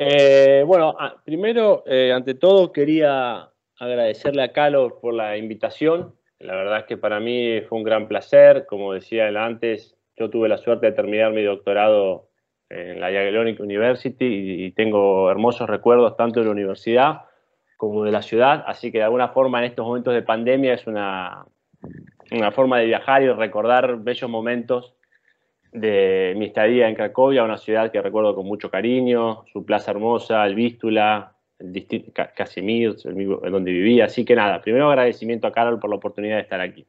Eh, bueno, primero, eh, ante todo, quería agradecerle a Calo por la invitación. La verdad es que para mí fue un gran placer. Como decía él antes, yo tuve la suerte de terminar mi doctorado en la Yale University y, tengo hermosos recuerdos tanto de la universidad como de la ciudad. Así que de alguna forma en estos momentos de pandemia es una forma de viajar y recordar bellos momentos de mi estadía en Cracovia, una ciudad que recuerdo con mucho cariño, su plaza hermosa, el Vístula, el distrito en el donde vivía. Así que nada, primero agradecimiento a Carol por la oportunidad de estar aquí.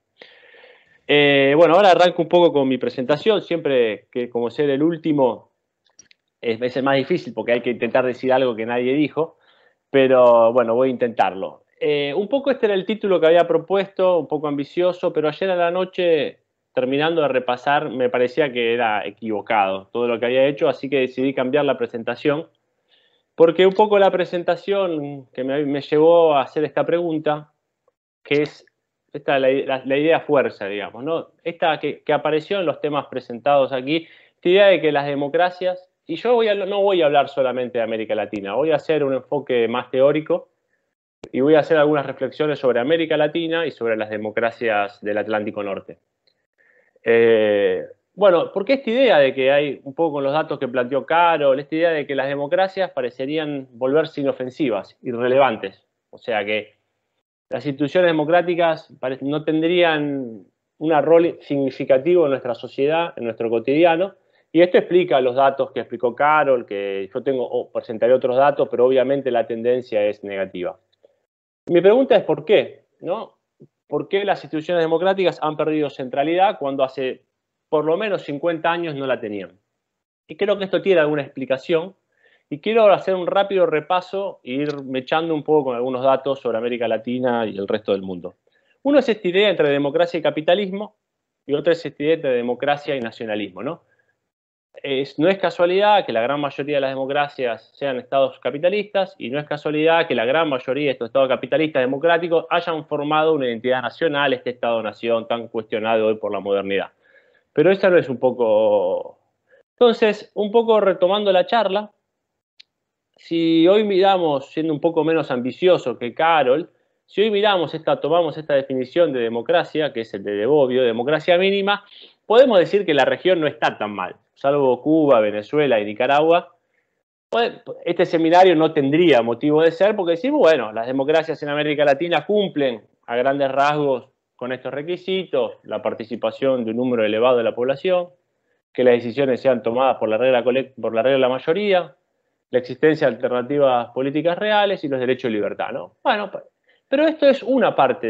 Eh, bueno, ahora arranco un poco con mi presentación. Siempre que como ser el último es, a más difícil porque hay que intentar decir algo que nadie dijo, pero bueno, voy a intentarlo. Eh, un poco este era el título que había propuesto, un poco ambicioso, pero ayer a la noche terminando de repasar, me parecía que era equivocado todo lo que había hecho, así que decidí cambiar la presentación, porque un poco la presentación que me, llevó a hacer esta pregunta, que es esta, la, idea fuerza, digamos, Esta que, apareció en los temas presentados aquí, esta idea de que las democracias, y yo no voy a hablar solamente de América Latina, voy a hacer un enfoque más teórico, y voy a hacer algunas reflexiones sobre América Latina y sobre las democracias del Atlántico Norte. Bueno, eh, bueno, porque esta idea de que hay, un poco con los datos que planteó Carol, esta idea de que las democracias parecerían volverse inofensivas, irrelevantes. O sea que las instituciones democráticas no tendrían un rol significativo en nuestra sociedad, en nuestro cotidiano. Y esto explica los datos que explicó Carol, que yo tengo, o presentaré otros datos, pero obviamente la tendencia es negativa. Mi pregunta es por qué, ¿no? por qué las instituciones democráticas han perdido centralidad cuando hace por lo menos 50 años no la tenían. Y creo que esto tiene alguna explicación. Y quiero hacer un rápido repaso e ir mechando un poco con algunos datos sobre América Latina y el resto del mundo. Uno es esta idea entre democracia y capitalismo y otra es esta idea entre democracia y nacionalismo. ¿no? no es casualidad que la gran mayoría de las democracias sean estados capitalistas y no es casualidad que la gran mayoría de estos estados capitalistas democráticos hayan formado una identidad nacional, este estado-nación tan cuestionado hoy por la modernidad. Pero esa no es un poco... Entonces, un poco retomando la charla, si hoy miramos, siendo un poco menos ambicioso que Carol, si hoy miramos esta, tomamos esta definición de democracia, que es el de Bobbio, democracia mínima, podemos decir que la región no está tan mal, salvo Cuba, Venezuela y Nicaragua. Este seminario no tendría motivo de ser porque decimos, bueno, las democracias en América Latina cumplen a grandes rasgos con estos requisitos, la participación de un número elevado de la población, que las decisiones sean tomadas por la regla, de la mayoría, la existencia de alternativas políticas reales y los derechos de libertad. Bueno, pero esto es una parte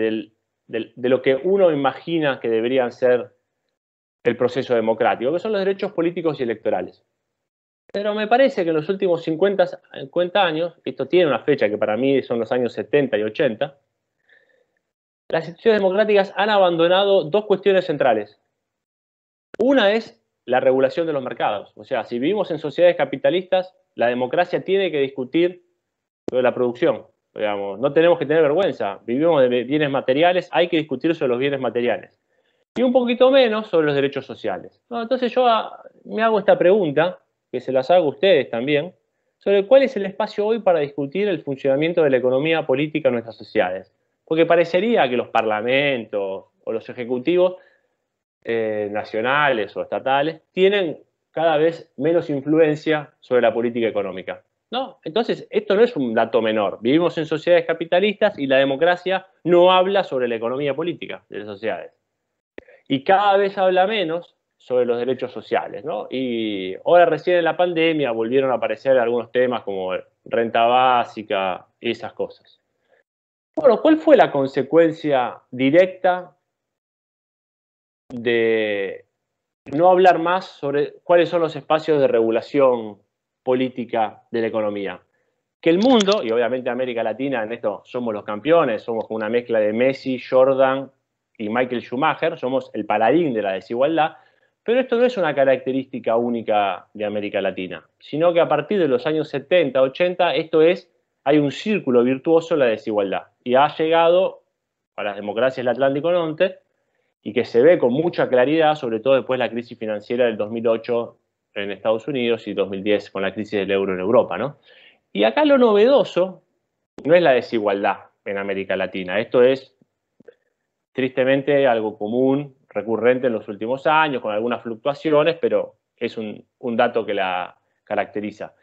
de lo que uno imagina que deberían ser el proceso democrático, que son los derechos políticos y electorales. Pero me parece que en los últimos 50, años, esto tiene una fecha que para mí son los años 70 y 80, las instituciones democráticas han abandonado dos cuestiones centrales. Una es la regulación de los mercados. O sea, si vivimos en sociedades capitalistas, la democracia tiene que discutir sobre la producción. no tenemos que tener vergüenza. Vivimos de bienes materiales, hay que discutir sobre los bienes materiales y un poquito menos sobre los derechos sociales. Entonces yo ah, me hago esta pregunta, que se las hago a ustedes también, sobre cuál es el espacio hoy para discutir el funcionamiento de la economía política en nuestras sociedades. Porque parecería que los parlamentos o los ejecutivos eh, nacionales o estatales tienen cada vez menos influencia sobre la política económica. ¿no? Entonces, esto no es un dato menor. Vivimos en sociedades capitalistas y la democracia no habla sobre la economía política de las sociedades y cada vez habla menos sobre los derechos sociales, ¿no? Y ahora recién en la pandemia volvieron a aparecer algunos temas como renta básica y esas cosas. Bueno, ¿cuál fue la consecuencia directa de no hablar más sobre cuáles son los espacios de regulación política de la economía? Que el mundo, y obviamente América Latina en esto somos los campeones, somos una mezcla de Messi, Jordan, y Michael Schumacher, somos el paladín de la desigualdad, pero esto no es una característica única de América Latina, sino que a partir de los años 70, 80, esto es, hay un círculo virtuoso en la desigualdad y ha llegado a las democracias del Atlántico Norte y que se ve con mucha claridad, sobre todo después de la crisis financiera del 2008 en Estados Unidos y 2010 con la crisis del euro en Europa, ¿no? Y acá lo novedoso no es la desigualdad en América Latina, esto es tristemente algo común, recurrente en los últimos años, con algunas fluctuaciones, pero es un, dato que la caracteriza.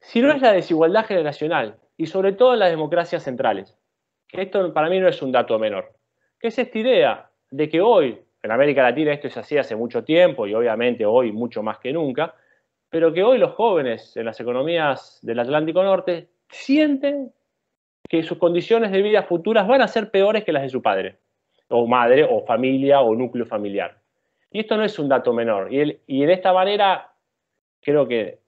Si no es la desigualdad generacional, y sobre todo en las democracias centrales, que esto para mí no es un dato menor, que es esta idea de que hoy, en América Latina esto es así hace mucho tiempo y obviamente hoy mucho más que nunca, pero que hoy los jóvenes en las economías del Atlántico Norte sienten que sus condiciones de vida futuras van a ser peores que las de su padre o madre, o familia, o núcleo familiar. Y esto no es un dato menor. Y, y de esta manera, creo que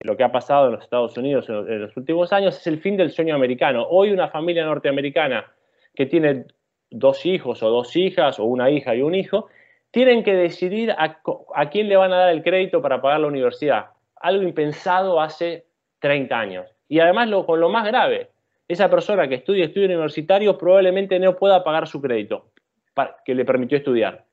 lo que ha pasado en los Estados Unidos en los, últimos años es el fin del sueño americano. Hoy una familia norteamericana que tiene dos hijos o dos hijas o una hija y un hijo, tienen que decidir a, quién le van a dar el crédito para pagar la universidad. Algo impensado hace 30 años. Y además con lo más grave, esa persona que estudia estudio universitario probablemente no pueda pagar su crédito que le permitió estudiar.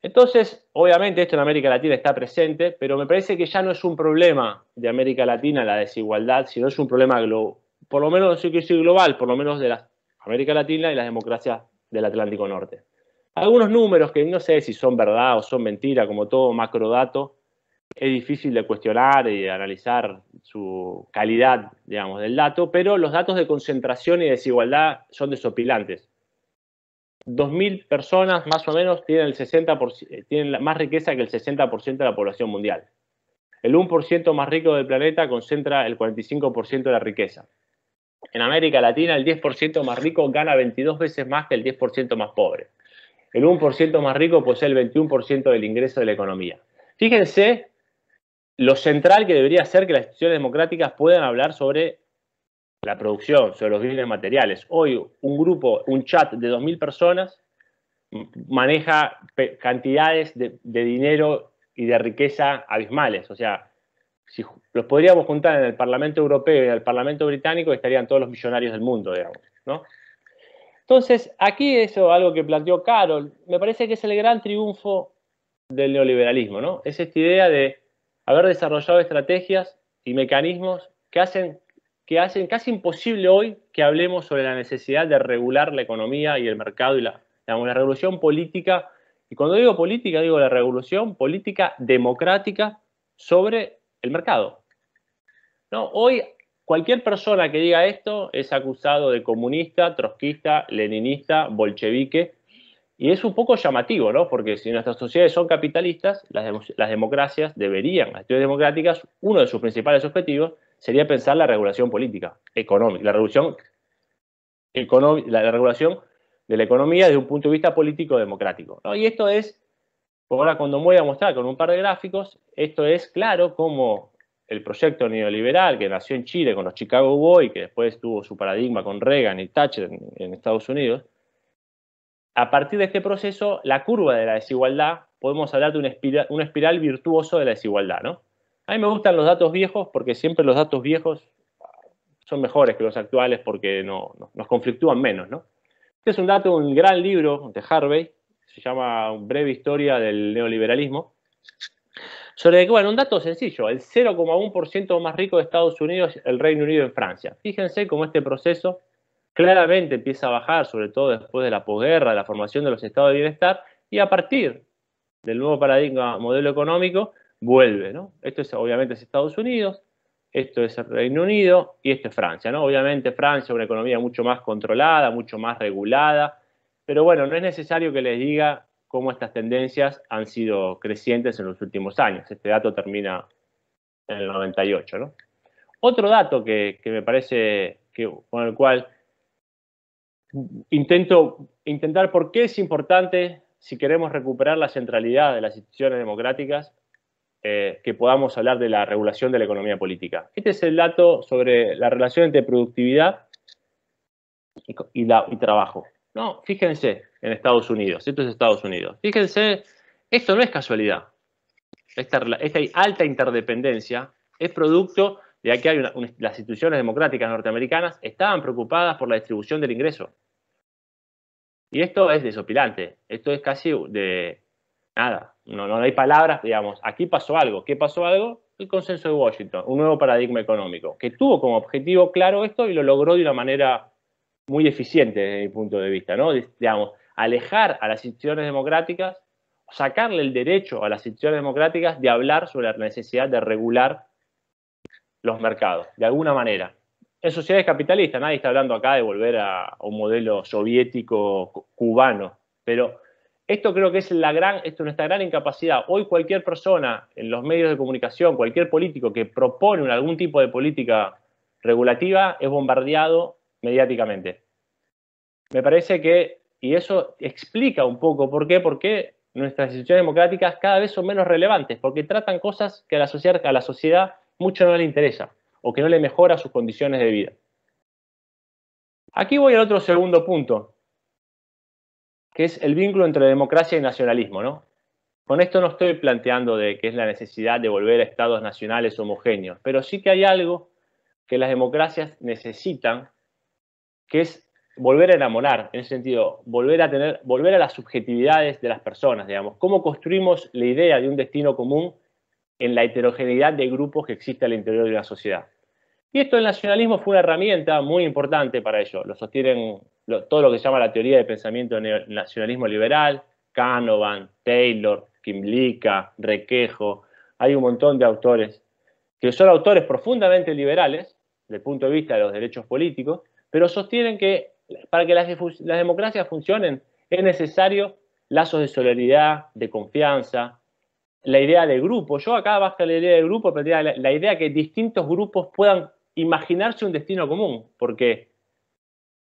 Entonces, obviamente esto en América Latina está presente, pero me parece que ya no es un problema de América Latina la desigualdad, sino es un problema por lo menos que sé global, por lo menos de América Latina y las democracias del Atlántico Norte. Algunos números que no sé si son verdad o son mentira, como todo macrodato, es difícil de cuestionar y de analizar su calidad, digamos, del dato, pero los datos de concentración y desigualdad son desopilantes. 2.000 personas más o menos tienen, el 60%, eh, tienen más riqueza que el 60% de la población mundial. El 1% más rico del planeta concentra el 45% de la riqueza. En América Latina, el 10% más rico gana 22 veces más que el 10% más pobre. El 1% más rico posee el 21% del ingreso de la economía. Fíjense lo central que debería ser que las instituciones democráticas puedan hablar sobre la producción, sobre los bienes materiales. Hoy un grupo, un chat de 2.000 personas maneja cantidades de, dinero y de riqueza abismales. O sea, si los podríamos juntar en el Parlamento Europeo y en el Parlamento Británico, estarían todos los millonarios del mundo, digamos. Entonces, aquí eso, algo que planteó Carol, me parece que es el gran triunfo del neoliberalismo, ¿no? Es esta idea de haber desarrollado estrategias y mecanismos que hacen que hacen casi imposible hoy que hablemos sobre la necesidad de regular la economía y el mercado y la, la revolución política. Y cuando digo política, digo la revolución política democrática sobre el mercado. No, hoy cualquier persona que diga esto es acusado de comunista, trotskista, leninista, bolchevique. Y es un poco llamativo, ¿no? Porque si nuestras sociedades son capitalistas, las, democracias deberían, las democráticas, uno de sus principales objetivos sería pensar la regulación política, económica, la regulación, de la economía desde un punto de vista político-democrático. Y esto es, por ahora cuando voy a mostrar con un par de gráficos, esto es claro como el proyecto neoliberal que nació en Chile con los Chicago Boys, que después tuvo su paradigma con Reagan y Thatcher en, Estados Unidos, a partir de este proceso, la curva de la desigualdad, podemos hablar de una espiral, una espiral virtuoso de la desigualdad, ¿no? A mí me gustan los datos viejos porque siempre los datos viejos son mejores que los actuales porque no, nos conflictúan menos, ¿no? Este es un dato un gran libro de Harvey, se llama Breve Historia del Neoliberalismo, sobre que, bueno, un dato sencillo, el 0,1% más rico de Estados Unidos, el Reino Unido en Francia. Fíjense cómo este proceso claramente empieza a bajar, sobre todo después de la posguerra, de la formación de los estados de bienestar, y a partir del nuevo paradigma, modelo económico, vuelve, ¿no? Esto es obviamente es Estados Unidos, esto es el Reino Unido y esto es Francia, ¿no? Obviamente Francia es una economía mucho más controlada, mucho más regulada, pero bueno, no es necesario que les diga cómo estas tendencias han sido crecientes en los últimos años. Este dato termina en el 98, ¿no? Otro dato que, me parece que, con el cual intento intentar por qué es importante si queremos recuperar la centralidad de las instituciones democráticas eh, que podamos hablar de la regulación de la economía política. Este es el dato sobre la relación entre productividad y, trabajo. No, fíjense en Estados Unidos, esto es Estados Unidos. Fíjense, esto no es casualidad. Esta, alta interdependencia es producto de que las instituciones democráticas norteamericanas estaban preocupadas por la distribución del ingreso. Y esto es desopilante, esto es casi de nada, no, no hay palabras, digamos, aquí pasó algo. ¿Qué pasó algo? El consenso de Washington, un nuevo paradigma económico, que tuvo como objetivo claro esto y lo logró de una manera muy eficiente desde mi punto de vista, ¿no? Digamos, alejar a las instituciones democráticas, sacarle el derecho a las instituciones democráticas de hablar sobre la necesidad de regular los mercados, de alguna manera. En sociedades capitalistas, nadie está hablando acá de volver a un modelo soviético cubano, pero esto creo que es la gran, esto, nuestra gran incapacidad. Hoy cualquier persona en los medios de comunicación, cualquier político que propone algún tipo de política regulativa es bombardeado mediáticamente. Me parece que, y eso explica un poco por qué, porque nuestras instituciones democráticas cada vez son menos relevantes, porque tratan cosas que a la sociedad, a la sociedad mucho no le interesa o que no le mejora sus condiciones de vida. Aquí voy al otro segundo punto, que es el vínculo entre democracia y nacionalismo, ¿no? Con esto no estoy planteando de que es la necesidad de volver a estados nacionales homogéneos, pero sí que hay algo que las democracias necesitan, que es volver a enamorar, en ese sentido, volver a tener, volver a las subjetividades de las personas, digamos, cómo construimos la idea de un destino común en la heterogeneidad de grupos que existe al interior de una sociedad. Y esto el nacionalismo fue una herramienta muy importante para ello, lo sostienen todo lo que se llama la teoría de pensamiento del nacionalismo liberal, Canovan, Taylor, Kimlicka, Requejo, hay un montón de autores que son autores profundamente liberales desde el punto de vista de los derechos políticos, pero sostienen que para que las, democracias funcionen es necesario lazos de solidaridad, de confianza, la idea de grupo. Yo acá bajo la idea de grupo, pero la, la idea que distintos grupos puedan imaginarse un destino común, porque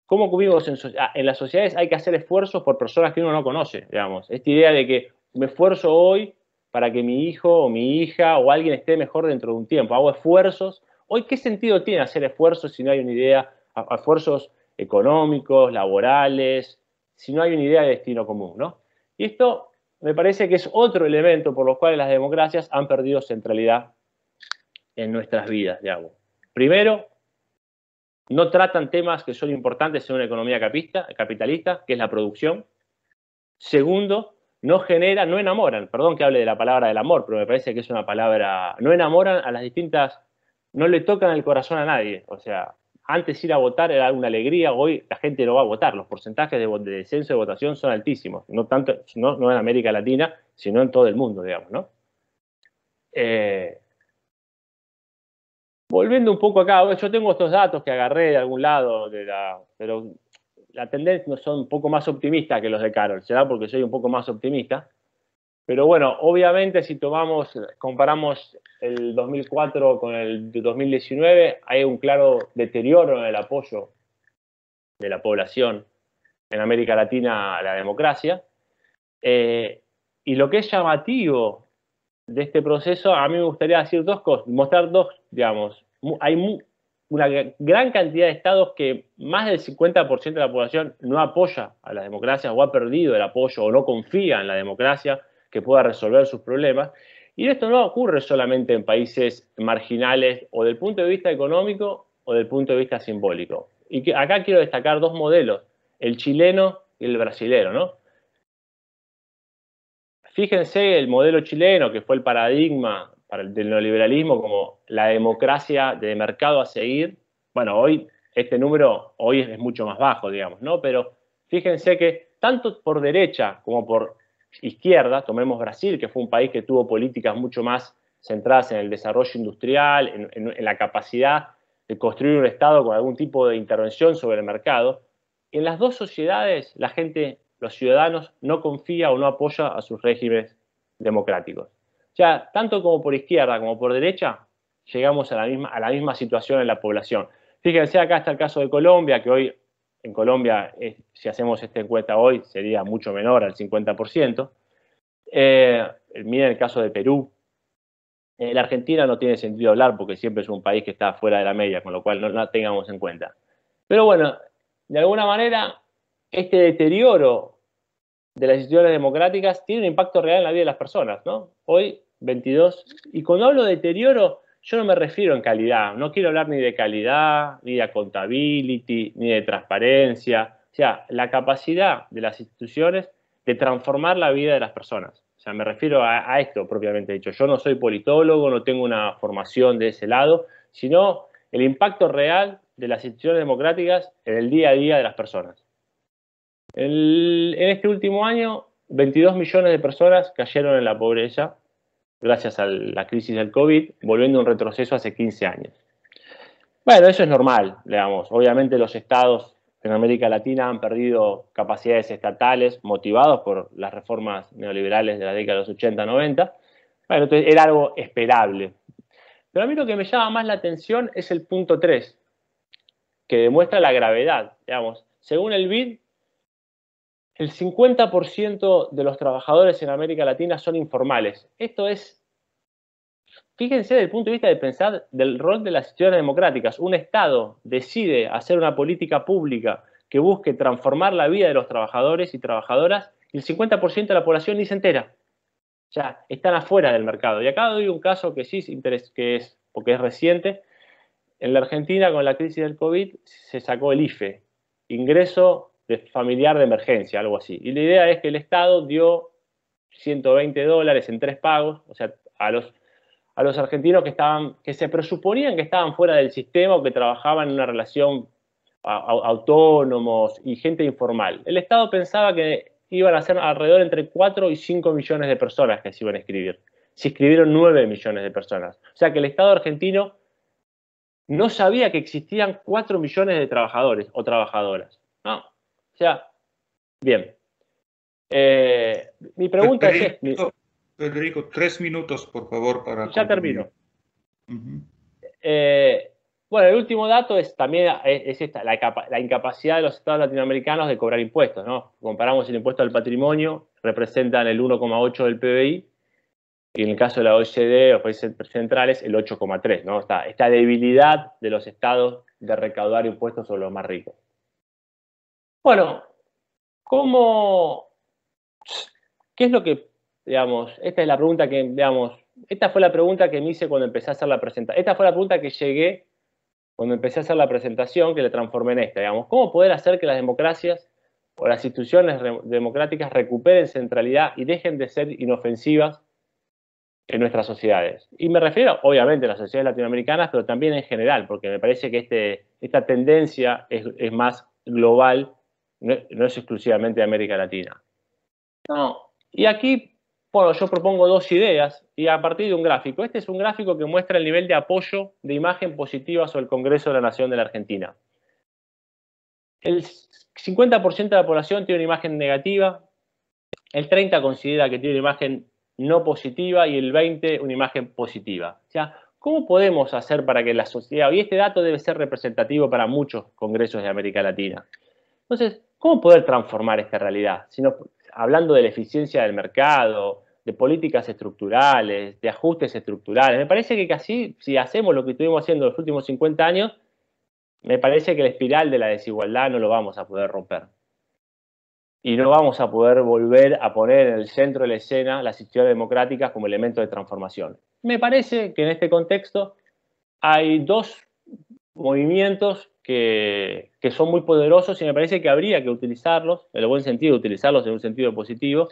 cómo vivimos ah, en, las sociedades, hay que hacer esfuerzos por personas que uno no conoce, digamos. Esta idea de que me esfuerzo hoy para que mi hijo o mi hija o alguien esté mejor dentro de un tiempo, hago esfuerzos. Hoy, ¿qué sentido tiene hacer esfuerzos si no hay una idea, esfuerzos económicos, laborales, si no hay una idea de destino común, ¿no? Y esto me parece que es otro elemento por los cual las democracias han perdido centralidad en nuestras vidas, digamos. Primero, no tratan temas que son importantes en una economía capitalista, que es la producción. Segundo, no generan, no enamoran, perdón que hable de la palabra del amor, pero me parece que es una palabra, no enamoran a las distintas, no le tocan el corazón a nadie. O sea, antes ir a votar era una alegría, hoy la gente no va a votar, los porcentajes de, descenso de votación son altísimos, no tanto, en América Latina, sino en todo el mundo, digamos, ¿no? Eh, volviendo un poco acá, yo tengo estos datos que agarré de algún lado, de la, pero la tendencia son un poco más optimistas que los de Carol, será porque soy un poco más optimista. Pero bueno, obviamente si tomamos, comparamos el 2004 con el 2019, hay un claro deterioro en el apoyo de la población en América Latina a la democracia. Eh, y lo que es llamativo de este proceso, a mí me gustaría decir dos cosas, mostrar dos, digamos, hay una gran cantidad de estados que más del 50% de la población no apoya a las democracias o ha perdido el apoyo o no confía en la democracia que pueda resolver sus problemas. Y esto no ocurre solamente en países marginales o del punto de vista económico o del punto de vista simbólico. Y acá quiero destacar dos modelos, el chileno y el brasilero. ¿no? Fíjense el modelo chileno, que fue el paradigma del neoliberalismo como la democracia de mercado a seguir. Bueno, hoy este número hoy es, mucho más bajo, digamos, ¿no? Pero fíjense que tanto por derecha como por izquierda, tomemos Brasil, que fue un país que tuvo políticas mucho más centradas en el desarrollo industrial, en, la capacidad de construir un Estado con algún tipo de intervención sobre el mercado, en las dos sociedades la gente los ciudadanos no confía o no apoya a sus regímenes democráticos. O sea, tanto como por izquierda como por derecha, llegamos a la misma, a la misma situación en la población. Fíjense, acá está el caso de Colombia, que hoy en Colombia, si hacemos esta encuesta hoy, sería mucho menor al 50%. Eh, miren el caso de Perú. Eh, la Argentina no tiene sentido hablar porque siempre es un país que está fuera de la media, con lo cual no la no tengamos en cuenta. Pero bueno, de alguna manera este deterioro de las instituciones democráticas tiene un impacto real en la vida de las personas, ¿no? Hoy, 22, y cuando hablo de deterioro, yo no me refiero en calidad, no quiero hablar ni de calidad, ni de accountability, ni de transparencia, o sea, la capacidad de las instituciones de transformar la vida de las personas. O sea, me refiero a, a esto propiamente dicho. Yo no soy politólogo, no tengo una formación de ese lado, sino el impacto real de las instituciones democráticas en el día a día de las personas en este último año, 22 millones de personas cayeron en la pobreza gracias a la crisis del COVID, volviendo a un retroceso hace 15 años. Bueno, eso es normal, digamos. Obviamente los estados en América Latina han perdido capacidades estatales motivados por las reformas neoliberales de la década de los 80-90. Bueno, entonces era algo esperable. Pero a mí lo que me llama más la atención es el punto 3, que demuestra la gravedad. Digamos, según el BID, el 50% de los trabajadores en América Latina son informales. Esto es, fíjense desde el punto de vista de pensar del rol de las instituciones democráticas. Un Estado decide hacer una política pública que busque transformar la vida de los trabajadores y trabajadoras y el 50% de la población ni se entera. Ya están afuera del mercado. Y acá doy un caso que sí es, interés, que es porque es reciente. En la Argentina, con la crisis del COVID, se sacó el IFE, ingreso de familiar de emergencia, algo así. Y la idea es que el Estado dio 120 dólares en tres pagos, o sea, a los, a los argentinos que, estaban, que se presuponían que estaban fuera del sistema o que trabajaban en una relación autónomos y gente informal. El Estado pensaba que iban a ser alrededor entre 4 y 5 millones de personas que se iban a escribir Se inscribieron 9 millones de personas. O sea que el Estado argentino no sabía que existían 4 millones de trabajadores o trabajadoras. No, sea, bien. Eh, mi pregunta es... Federico, tres minutos, por favor, para... Ya termino. Eh, bueno, el último dato es también es esta, la, incapacidad de los estados latinoamericanos de cobrar impuestos, ¿no? Comparamos el impuesto al patrimonio, representan el 1,8 del PBI, y en el caso de la OECD, los países centrales, el 8,3, ¿no? Está esta debilidad de los estados de recaudar impuestos sobre los más ricos. Bueno, ¿cómo, qué es lo que, digamos, esta es la pregunta que, digamos, esta fue la pregunta que me hice cuando empecé a hacer la presentación, esta fue la pregunta que llegué cuando empecé a hacer la presentación, que le transformé en esta, digamos, ¿cómo poder hacer que las democracias o las instituciones democráticas recuperen centralidad y dejen de ser inofensivas en nuestras sociedades. Y me refiero, obviamente, a las sociedades latinoamericanas, pero también en general, porque me parece que este, esta tendencia es, más global no, es exclusivamente de América Latina. No. Y aquí, bueno, yo propongo dos ideas y a partir de un gráfico. Este es un gráfico que muestra el nivel de apoyo de imagen positiva sobre el Congreso de la Nación de la Argentina. El 50% de la población tiene una imagen negativa, el 30% considera que tiene una imagen no positiva y el 20% una imagen positiva. O sea, ¿cómo podemos hacer para que la sociedad, y este dato debe ser representativo para muchos congresos de América Latina? Entonces, ¿Cómo poder transformar esta realidad? sino hablando de la eficiencia del mercado, de políticas estructurales, de ajustes estructurales. Me parece que casi si hacemos lo que estuvimos haciendo los últimos 50 años, me parece que la espiral de la desigualdad no lo vamos a poder romper. Y no vamos a poder volver a poner en el centro de la escena las instituciones democráticas como elemento de transformación. Me parece que en este contexto hay dos movimientos que, son muy poderosos y me parece que habría que utilizarlos, en el buen sentido, utilizarlos en un sentido positivo,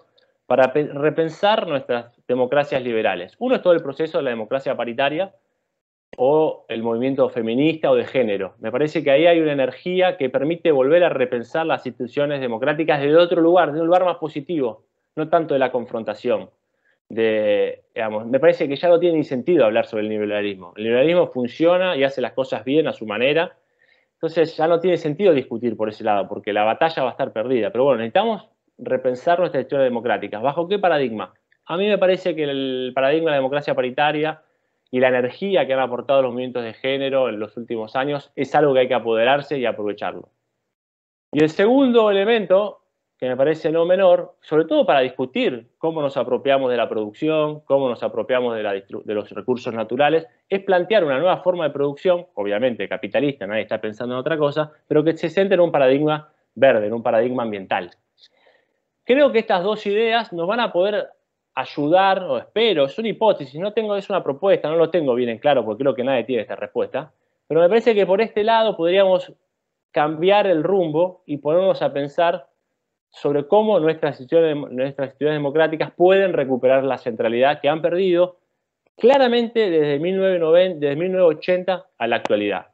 para repensar nuestras democracias liberales. Uno es todo el proceso de la democracia paritaria o el movimiento feminista o de género. Me parece que ahí hay una energía que permite volver a repensar las instituciones democráticas desde otro lugar, desde un lugar más positivo, no tanto de la confrontación. De, me parece que ya no tiene ni sentido hablar sobre el liberalismo. El liberalismo funciona y hace las cosas bien a su manera, entonces ya no tiene sentido discutir por ese lado, porque la batalla va a estar perdida. Pero bueno, necesitamos repensar nuestras elecciones democráticas. ¿Bajo qué paradigma? A mí me parece que el paradigma de la democracia paritaria y la energía que han aportado los movimientos de género en los últimos años es algo que hay que apoderarse y aprovecharlo. Y el segundo elemento que me parece no menor, sobre todo para discutir cómo nos apropiamos de la producción, cómo nos apropiamos de, los recursos naturales, es plantear una nueva forma de producción, obviamente capitalista, nadie está pensando en otra cosa, pero que se centre en un paradigma verde, en un paradigma ambiental. Creo que estas dos ideas nos van a poder ayudar, o espero, es una hipótesis, no tengo, es una propuesta, no lo tengo bien en claro porque creo que nadie tiene esta respuesta, pero me parece que por este lado podríamos cambiar el rumbo y ponernos a pensar sobre cómo nuestras instituciones, democráticas pueden recuperar la centralidad que han perdido claramente desde, 1990, desde 1980 a la actualidad.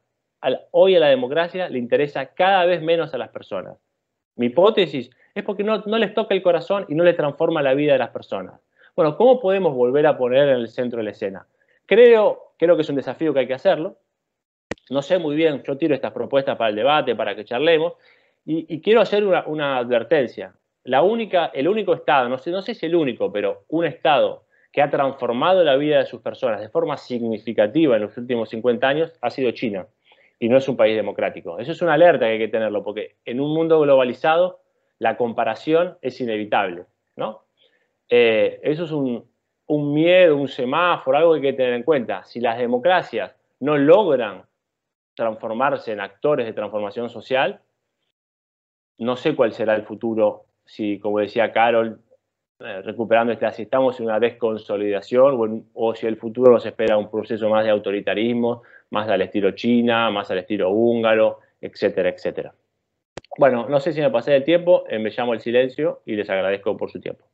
hoy a la democracia le interesa cada vez menos a las personas. Mi hipótesis es porque no, les toca el corazón y no les transforma la vida de las personas. Bueno, ¿cómo podemos volver a poner en el centro de la escena? creo que es un desafío que hay que hacerlo. No sé muy bien, yo tiro estas propuestas para el debate, para que charlemos, y, quiero hacer una, advertencia. La única, el único Estado, no sé, no sé si el único, pero un Estado que ha transformado la vida de sus personas de forma significativa en los últimos 50 años ha sido China. Y no es un país democrático. Eso es una alerta que hay que tenerlo, porque en un mundo globalizado la comparación es inevitable. Eh, eso es un, un miedo, un semáforo, algo que hay que tener en cuenta. Si las democracias no logran transformarse en actores de transformación social, no sé cuál será el futuro, si como decía Carol, eh, recuperando esta, si estamos en una desconsolidación o, o, si el futuro nos espera un proceso más de autoritarismo, más al estilo China, más al estilo húngaro, etcétera, etcétera. Bueno, no sé si me pasé el tiempo, eh, me llamo el silencio y les agradezco por su tiempo.